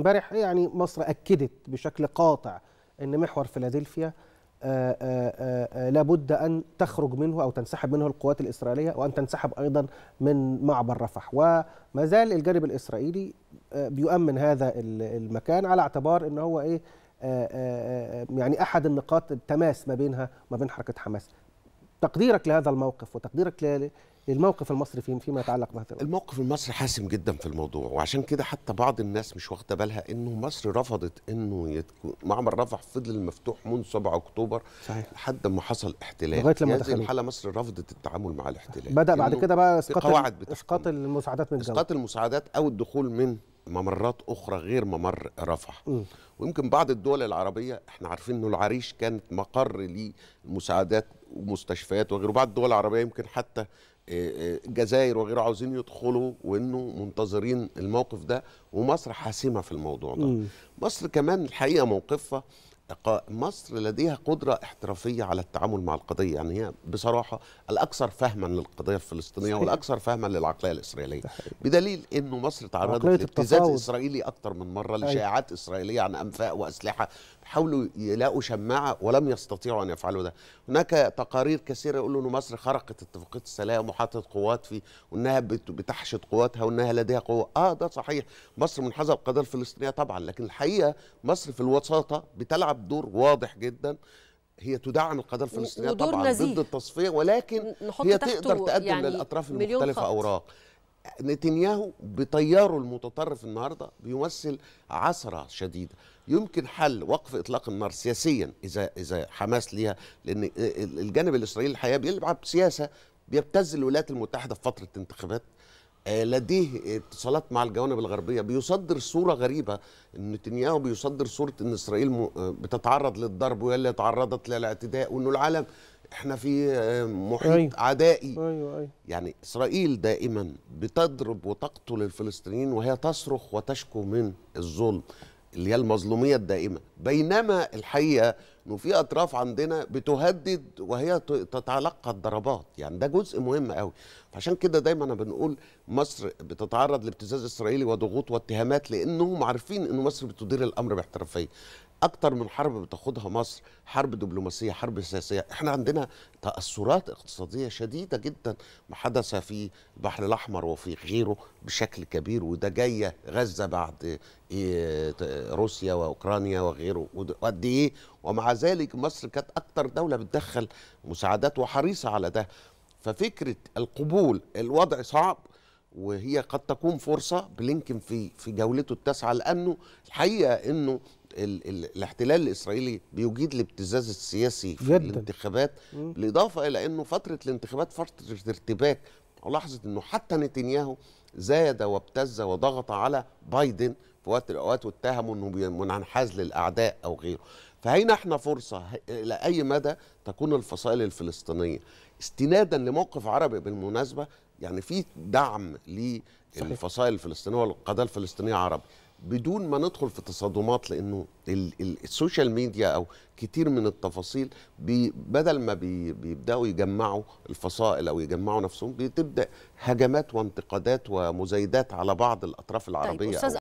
امبارح يعني مصر اكدت بشكل قاطع ان محور فيلادلفيا آه، آه، آه، لابد ان تخرج منه او تنسحب منه القوات الاسرائيليه وان تنسحب ايضا من معبر رفح وما زال الجانب الاسرائيلي بيؤمن هذا المكان على اعتبار ان هو ايه يعني احد النقاط التماس ما بينها وما بين حركه حماس تقديرك لهذا الموقف وتقديرك للموقف المصري فيما يتعلق بهذا الموقف المصري حاسم جدا في الموضوع وعشان كده حتى بعض الناس مش واخده بالها انه مصر رفضت انه يتكون معبر رفح فضل مفتوح منذ 7 اكتوبر صحيح. لحد ما حصل احتلال لغايه لما دخل الحاله مصر رفضت التعامل مع الاحتلال بدا بعد كده بقى اسقاط اسقاط المساعدات من الدوله اسقاط المساعدات او الدخول من ممرات اخرى غير ممر رفح م. ويمكن بعض الدول العربيه احنا عارفين انه العريش كانت مقر لمساعدات ومستشفيات وغيره بعض الدول العربيه يمكن حتى الجزائر آه، آه، وغيره عاوزين يدخلوا وانه منتظرين الموقف ده ومصر حاسمه في الموضوع ده م. مصر كمان الحقيقه موقفها مصر لديها قدرة احترافية على التعامل مع القضية يعني هي بصراحة الأكثر فهما للقضية الفلسطينية صحيح. والأكثر فهما للعقلية الإسرائيلية صحيح. بدليل أنه مصر تعرضت لابتزاز إسرائيلي أكثر من مرة أيوة. لشائعات إسرائيلية عن أنفاق وأسلحة حاولوا يلاقوا شماعه ولم يستطيعوا ان يفعلوا ده هناك تقارير كثيره يقولوا انه مصر خرقت اتفاقيه السلام وحطت قوات في وانها بتحشد قواتها وانها لديها قوه اه ده صحيح مصر منحازه القضيه الفلسطينيه طبعا لكن الحقيقه مصر في الوساطه بتلعب دور واضح جدا هي تدعم القضيه الفلسطينيه طبعا نزيه. ضد التصفيه ولكن هي تقدر تقدم يعني للاطراف المختلفه اوراق نتنياهو بتياره المتطرف النهارده بيمثل عثره شديده يمكن حل وقف اطلاق النار سياسيا اذا اذا حماس ليها لان الجانب الاسرائيلي الحقيقه بيلعب سياسه بيبتز الولايات المتحده في فتره انتخابات آه، لديه اتصالات مع الجوانب الغربيه بيصدر صوره غريبه ان نتنياهو بيصدر صوره ان اسرائيل آه، بتتعرض للضرب وهي اللي تعرضت للاعتداء وانه العالم احنا في آه، محيط أيوة. عدائي أيوة أيوة. يعني اسرائيل دائما بتضرب وتقتل الفلسطينيين وهي تصرخ وتشكو من الظلم اللي هي المظلوميه الدائمه بينما الحقيقه انه في اطراف عندنا بتهدد وهي تتلقى الضربات يعني ده جزء مهم قوي فعشان كده دايما انا بنقول مصر بتتعرض لابتزاز اسرائيلي وضغوط واتهامات لانهم عارفين ان مصر بتدير الامر باحترافيه اكتر من حرب بتاخدها مصر حرب دبلوماسيه حرب سياسيه احنا عندنا تاثرات اقتصاديه شديده جدا ما حدث في البحر الاحمر وفي غيره بشكل كبير وده جايه غزه بعد إيه، روسيا واوكرانيا وغيرها وغيره وقد ايه ومع ذلك مصر كانت اكتر دوله بتدخل مساعدات وحريصه على ده ففكره القبول الوضع صعب وهي قد تكون فرصه بلينكن في في جولته التاسعه لانه الحقيقه انه ال ال الاحتلال الاسرائيلي بيجيد الابتزاز السياسي في جداً. الانتخابات بالاضافه الى انه فتره الانتخابات فتره ارتباك ولاحظت انه حتى نتنياهو زاد وابتز وضغط على بايدن في وقت الاوقات واتهموا انه منحاز للاعداء او غيره فهنا احنا فرصه الى اي مدى تكون الفصائل الفلسطينيه استنادا لموقف عربي بالمناسبه يعني في دعم للفصائل الفلسطينيه والقضاء الفلسطينيه عربي بدون ما ندخل في تصادمات لانه السوشيال ميديا او كتير من التفاصيل بدل ما بيبداوا يجمعوا الفصائل او يجمعوا نفسهم بتبدا هجمات وانتقادات ومزايدات على بعض الاطراف طيب، العربيه طيب